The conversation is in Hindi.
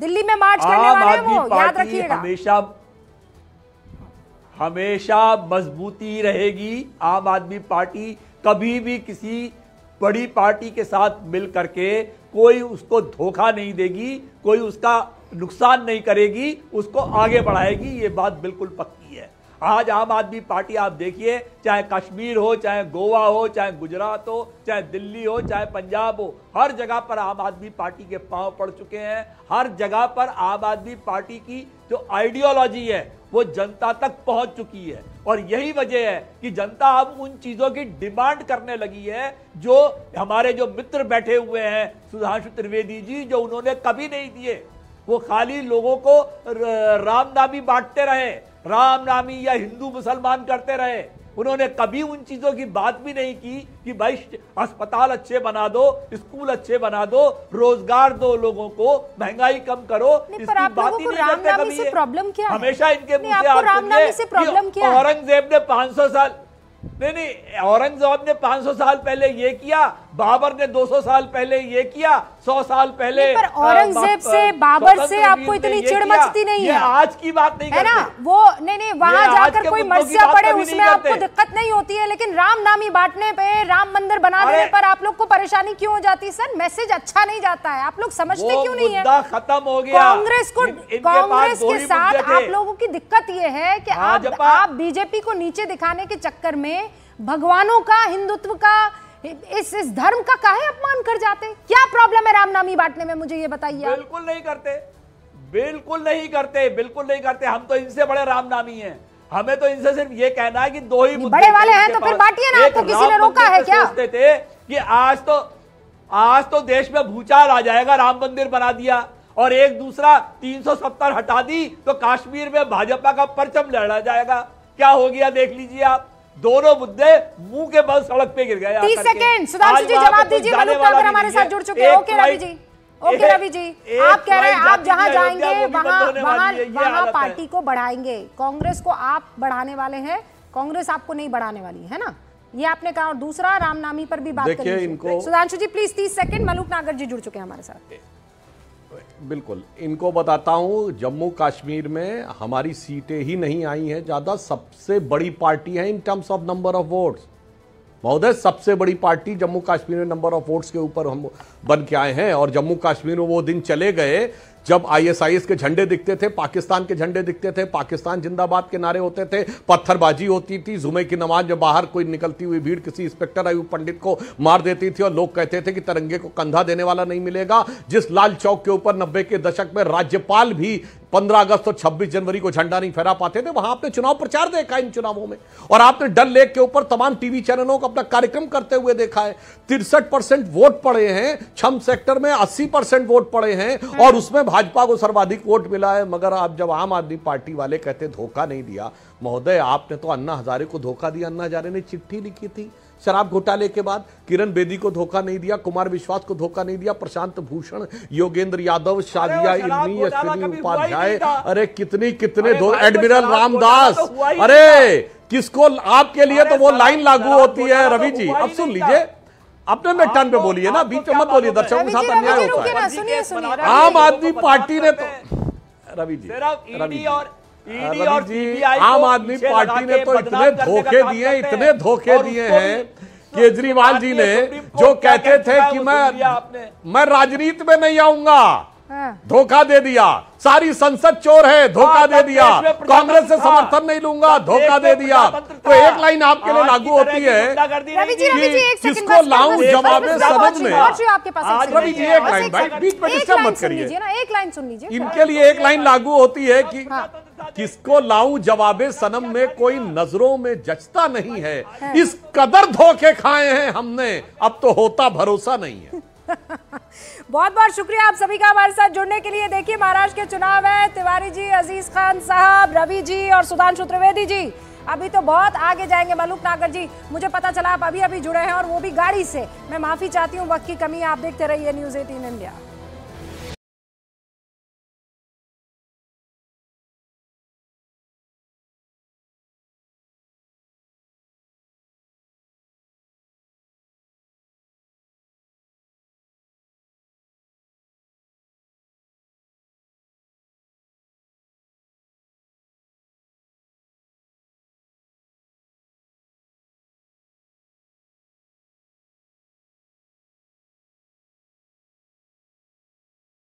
दिल्ली में मार्च करने वाले हैं वो याद रखिएगा हमेशा हमेशा मजबूती रहेगी आम आदमी पार्टी कभी भी किसी बड़ी पार्टी के साथ मिल करके कोई उसको धोखा नहीं देगी कोई उसका नुकसान नहीं करेगी उसको आगे बढ़ाएगी ये बात बिल्कुल पक्की है आज आम आदमी पार्टी आप देखिए चाहे कश्मीर हो चाहे गोवा हो चाहे गुजरात हो चाहे दिल्ली हो चाहे पंजाब हो हर जगह पर आम आदमी पार्टी के पांव पड़ चुके हैं हर जगह पर आम आदमी पार्टी की जो आइडियोलॉजी है वो जनता तक पहुंच चुकी है और यही वजह है कि जनता अब उन चीज़ों की डिमांड करने लगी है जो हमारे जो मित्र बैठे हुए हैं सुधांशु त्रिवेदी जी जो उन्होंने कभी नहीं दिए वो खाली लोगों को रामनामी बांटते रहे राम नामी या हिंदू मुसलमान करते रहे उन्होंने कभी उन चीज़ों की बात भी नहीं की कि भाई अस्पताल अच्छे बना दो स्कूल अच्छे बना दो रोजगार दो लोगों को महंगाई कम करो इसकी बात ही नहीं करते कभी क्या हमेशा इनके मुंह से औरंगजेब ने 500 साल नहीं नहीं औरंगजेब ने 500 साल पहले ये किया बाबर ने 200 साल पहले ये किया 100 साल पहले पर औरंगजेब से बाबर से आपको इतनी चिड़ मचती नहीं है आज की बात नहीं है ना वो नहीं नहीं वहां जाकर कोई मर्जिया पड़े उसमें आपको दिक्कत नहीं होती है लेकिन राम नामी बांटने पे राम मंदिर बना देने पर आप लोग को परेशानी क्यों हो जाती है सर मैसेज अच्छा नहीं जाता है आप लोग समझते क्यों नहीं है खत्म हो गया कांग्रेस को कांग्रेस के साथ आप लोगों की दिक्कत ये है की आप बीजेपी को नीचे दिखाने के चक्कर में भगवानों का हिंदुत्व का इस इस धर्म का काहे अपमान कर जाते क्या प्रॉब्लम है रामनामी बांटने में मुझे ये बताइए बिल्कुल नहीं करते बिल्कुल नहीं करते बिल्कुल नहीं करते हम तो इनसे बड़े रामनामी हैं हमें तो इनसे सिर्फ ये कहना है कि दो ही बड़े वाले हैं तो फिर बांटिए ना आपको तो किसी ने रोका है क्या सोचते थे कि आज तो आज तो देश में भूचाल आ जाएगा राम मंदिर बना दिया और एक दूसरा 370 हटा दी तो कश्मीर में भाजपा का परचम लड़ा जाएगा क्या हो गया देख लीजिए आप दोनों मुद्दे मुंह के बल सड़क पे गिर गए जवाब दीजिए हमारे साथ जुड़ चुके हैं ओके रवि जी ओके रवि जी आप कह रहे हैं आप जहां जाएंगे वहां वहां वहां पार्टी को बढ़ाएंगे कांग्रेस को आप बढ़ाने वाले हैं कांग्रेस आपको नहीं बढ़ाने वाली है ना ये आपने कहा और दूसरा रामनामी पर भी बात करिए सुधांशु जी प्लीज तीस सेकंड मलूक नागर जी जुड़ चुके हैं हमारे साथ बिल्कुल इनको बताता हूँ जम्मू कश्मीर में हमारी सीटें ही नहीं आई हैं ज़्यादा सबसे बड़ी पार्टी है in terms of number of votes महोदय सबसे बड़ी पार्टी जम्मू कश्मीर में नंबर ऑफ वोट्स के ऊपर हम बन के आए हैं और जम्मू कश्मीर में वो दिन चले गए जब आईएसआईएस के झंडे दिखते थे पाकिस्तान के झंडे दिखते थे पाकिस्तान जिंदाबाद के नारे होते थे पत्थरबाजी होती थी जुमे की नमाज जब बाहर कोई निकलती हुई भीड़ किसी इंस्पेक्टर आयु पंडित को मार देती थी और लोग कहते थे कि तिरंगे को कंधा देने वाला नहीं मिलेगा जिस लाल चौक के ऊपर नब्बे के दशक में राज्यपाल भी पंद्रह अगस्त और छब्बीस जनवरी को झंडा नहीं फहरा पाते थे वहां आपने चुनाव प्रचार देखा इन चुनावों में और आपने डल लेक के ऊपर तमाम टीवी चैनलों का अपना कार्यक्रम करते हुए देखा है तिरसठ परसेंट वोट पड़े हैं छम सेक्टर में अस्सी परसेंट वोट पड़े हैं और उसमें भाजपा को सर्वाधिक वोट मिला है मगर आप जब आम आदमी पार्टी वाले कहते धोखा नहीं दिया महोदय आपने तो अन्ना हजारे को धोखा दिया अन्ना हजारे ने चिट्ठी लिखी थी शराब घोटाले के बाद किरण बेदी को धोखा नहीं दिया कुमार विश्वास को धोखा नहीं दिया प्रशांत भूषण योगेंद्र यादव शादिया उपाध्याय अरे कितनी कितने एडमिरल रामदास तो अरे किसको आपके लिए तो वो लाइन लागू होती है तो हाँ, तो रवि जी अब सुन लीजिए अपने मैटान पे बोलिए ना बीच में मत बोलिए दर्शकों के साथ अन्याय होता है आम आदमी पार्टी ने तो रवि जी रवि और आम आदमी पार्टी ने तो इतने धोखे दिए इतने धोखे दिए हैं केजरीवाल तो जी ने जो कहते थे कि मैं मैं राजनीति में नहीं आऊंगा हाँ। धोखा दे दिया सारी संसद चोर है धोखा हाँ, हाँ। दे दिया कांग्रेस से समर्थन नहीं लूंगा धोखा दे दिया तो एक लाइन आपके लिए लागू होती है कि किसको लाऊं जवाब समझ में रवि जी एक लाइन भाई बीच में डिस्टर्ब मत करिए एक लाइन सुन लीजिए इनके लिए एक लाइन लागू होती है की किसको लाऊं जवाब सनम में कोई नजरों में जचता नहीं है, है। इस कदर धोखे खाए हैं हमने अब तो होता भरोसा नहीं है बहुत बहुत शुक्रिया आप सभी का हमारे साथ जुड़ने के लिए देखिए महाराष्ट्र के चुनाव है तिवारी जी अजीज खान साहब रवि जी और सुधांशु त्रिवेदी जी अभी तो बहुत आगे जाएंगे मलूक नागर जी मुझे पता चला आप अभी अभी जुड़े हैं और वो भी गाड़ी से मैं माफी चाहती हूँ वक्त की कमी आप देखते रहिए न्यूज एटीन इंडिया